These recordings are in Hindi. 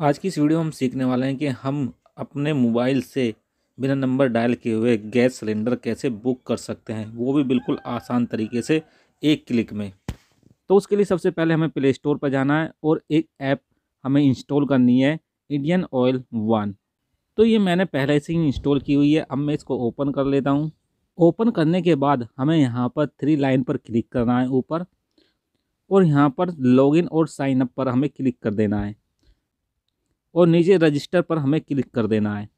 आज की इस वीडियो में हम सीखने वाले हैं कि हम अपने मोबाइल से बिना नंबर डायल किए हुए गैस सिलेंडर कैसे बुक कर सकते हैं वो भी बिल्कुल आसान तरीके से एक क्लिक में तो उसके लिए सबसे पहले हमें प्ले स्टोर पर जाना है और एक ऐप हमें इंस्टॉल करनी है इंडियन ऑयल वन तो ये मैंने पहले से ही इंस्टॉल की हुई है अब मैं इसको ओपन कर लेता हूँ ओपन करने के बाद हमें यहाँ पर थ्री लाइन पर क्लिक करना है ऊपर और यहाँ पर लॉगिन और साइन अप पर हमें क्लिक कर देना है और नीचे रजिस्टर पर हमें क्लिक कर देना है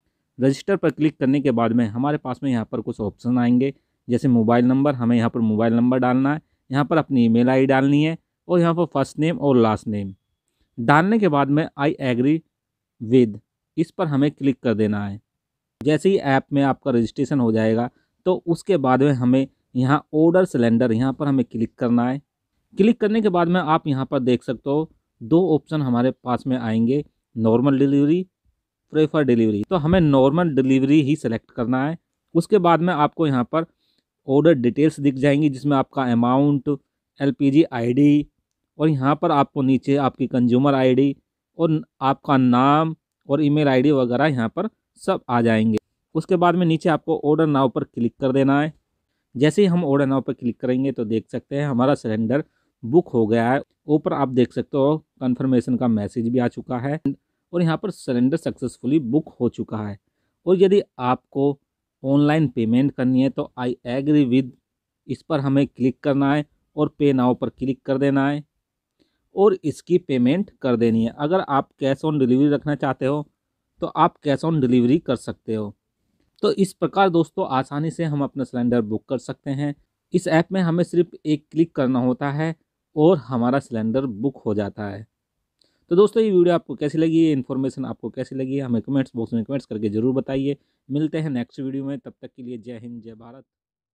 रजिस्टर पर क्लिक करने के बाद में हमारे पास में यहाँ पर कुछ ऑप्शन आएंगे जैसे मोबाइल नंबर हमें यहाँ पर मोबाइल नंबर डालना है यहाँ पर अपनी ईमेल आईडी डालनी है और यहाँ पर फर्स्ट नेम और लास्ट नेम डालने के बाद में आई एग्री विद इस पर हमें क्लिक कर देना है जैसे ही ऐप में आपका रजिस्ट्रेशन हो जाएगा तो उसके बाद में हमें यहाँ ऑर्डर सिलेंडर यहाँ पर हमें क्लिक करना है क्लिक करने के बाद में आप यहाँ पर देख सकते हो दो ऑप्शन हमारे पास में आएंगे नॉर्मल डिलीवरी प्रेफर डिलीवरी तो हमें नॉर्मल डिलीवरी ही सिलेक्ट करना है उसके बाद में आपको यहाँ पर ऑर्डर डिटेल्स दिख जाएंगी जिसमें आपका अमाउंट एलपीजी आईडी और यहाँ पर आपको नीचे आपकी कंज्यूमर आईडी और आपका नाम और ईमेल आईडी वगैरह यहाँ पर सब आ जाएंगे उसके बाद में नीचे आपको ऑर्डर नाव पर क्लिक कर देना है जैसे ही हम ऑर्डर नाव पर क्लिक करेंगे तो देख सकते हैं हमारा सिलेंडर बुक हो गया है ऊपर आप देख सकते हो कन्फर्मेशन का मैसेज भी आ चुका है और यहाँ पर सिलेंडर सक्सेसफुली बुक हो चुका है और यदि आपको ऑनलाइन पेमेंट करनी है तो आई एग्री विद इस पर हमें क्लिक करना है और पे नाव पर क्लिक कर देना है और इसकी पेमेंट कर देनी है अगर आप कैश ऑन डिलीवरी रखना चाहते हो तो आप कैश ऑन डिलीवरी कर सकते हो तो इस प्रकार दोस्तों आसानी से हम अपना सिलेंडर बुक कर सकते हैं इस ऐप में हमें सिर्फ एक क्लिक करना होता है और हमारा सिलेंडर बुक हो जाता है तो दोस्तों ये वीडियो आपको कैसी लगी ये इन्फॉर्मेशन आपको कैसी लगी हमें कमेंट्स बॉक्स में कमेंट्स करके जरूर बताइए मिलते हैं नेक्स्ट वीडियो में तब तक के लिए जय हिंद जय भारत